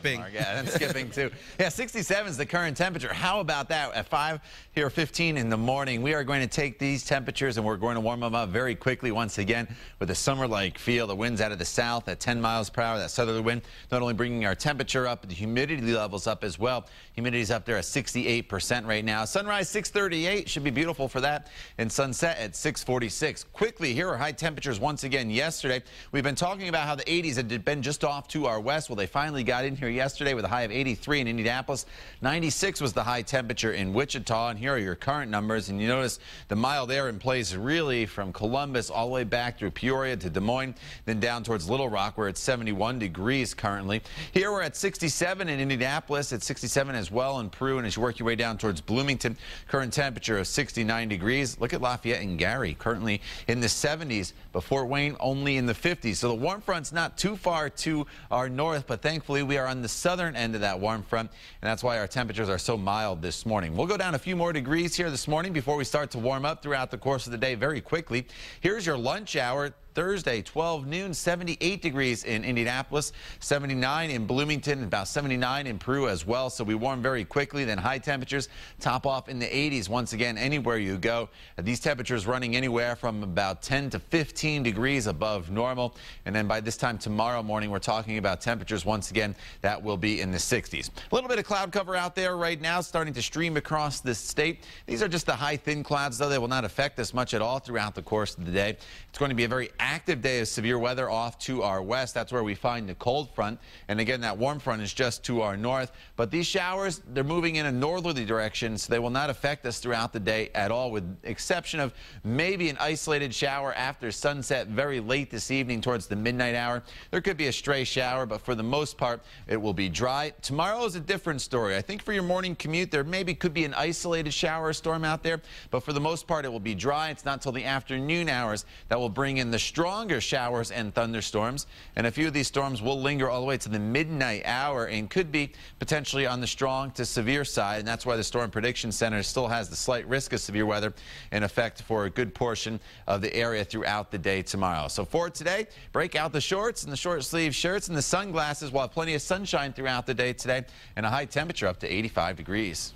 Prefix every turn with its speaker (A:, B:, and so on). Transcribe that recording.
A: skipping. Yeah, skipping too. Yeah, 67 is the current temperature. How about that? At 5 here, 15 in the morning, we are going to take these temperatures and we're going to warm them up very quickly once again with a summer-like feel. The winds out of the south at 10 miles per hour, that southerly wind, not only bringing our temperature up, the humidity levels up as well. Humidity's up there at 68% right now. Sunrise 638 should be beautiful for that, and sunset at 646. Quickly, here are high temperatures once again yesterday. We've been talking about how the 80s had been just off to our west. Well, they finally got in here yesterday with a high of 83 in Indianapolis. 96 was the high temperature in Wichita. And here are your current numbers. And you notice the mild air in place really from Columbus all the way back through Peoria to Des Moines, then down towards Little Rock, where it's 71 degrees currently. Here we're at 67 in Indianapolis, at 67 as well in Peru. And as you work your way down towards Bloomington, current temperature of 69 degrees. Look at Lafayette and Gary, currently in the 70s. Before Wayne, only in the 50s. So the warm front's not too far to our north, but thankfully we are on the southern end of that warm front, and that's why our temperatures are so mild this morning. We'll go down a few more degrees here this morning before we start to warm up throughout the course of the day very quickly. Here's your lunch hour. Thursday, 12 noon, 78 degrees in Indianapolis, 79 in Bloomington, about 79 in Peru as well. So we warm very quickly, then high temperatures top off in the 80s once again anywhere you go. These temperatures running anywhere from about 10 to 15 degrees above normal. And then by this time tomorrow morning, we're talking about temperatures once again that will be in the 60s. A little bit of cloud cover out there right now starting to stream across the state. These are just the high thin clouds, though they will not affect us much at all throughout the course of the day. It's going to be a very active day of severe weather off to our west. That's where we find the cold front. And again, that warm front is just to our north. But these showers, they're moving in a northerly direction, so they will not affect us throughout the day at all, with exception of maybe an isolated shower after sunset very late this evening towards the midnight hour. There could be a stray shower, but for the most part, it will be dry. Tomorrow is a different story. I think for your morning commute, there maybe could be an isolated shower storm out there, but for the most part, it will be dry. It's not till the afternoon hours that will bring in the stronger showers and thunderstorms. And a few of these storms will linger all the way to the midnight hour and could be potentially on the strong to severe side. And that's why the Storm Prediction Center still has the slight risk of severe weather in effect for a good portion of the area throughout the day tomorrow. So for today, break out the shorts and the short sleeve shirts and the sunglasses. We'll have plenty of sunshine throughout the day today and a high temperature up to 85 degrees.